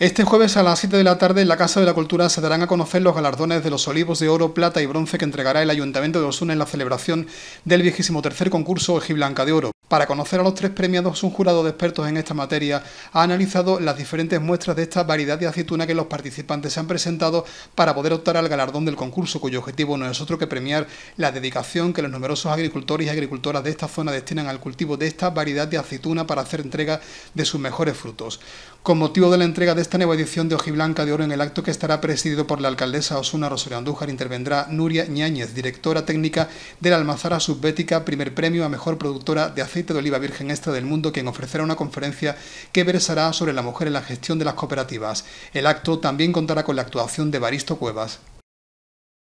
Este jueves a las 7 de la tarde en la Casa de la Cultura se darán a conocer los galardones de los olivos de oro, plata y bronce que entregará el Ayuntamiento de Osuna en la celebración del tercer concurso Ojiblanca de Oro. Para conocer a los tres premiados, un jurado de expertos en esta materia ha analizado las diferentes muestras de esta variedad de aceituna que los participantes han presentado para poder optar al galardón del concurso, cuyo objetivo no es otro que premiar la dedicación que los numerosos agricultores y agricultoras de esta zona destinan al cultivo de esta variedad de aceituna para hacer entrega de sus mejores frutos. Con motivo de la entrega de esta nueva edición de Ojiblanca de Oro en el acto que estará presidido por la alcaldesa Osuna Rosario Andújar intervendrá Nuria Ñáñez, directora técnica de la Almazara Subbética, primer premio a mejor productora de aceituna de oliva virgen extra este del mundo, quien ofrecerá una conferencia que versará sobre la mujer en la gestión de las cooperativas. El acto también contará con la actuación de Baristo Cuevas.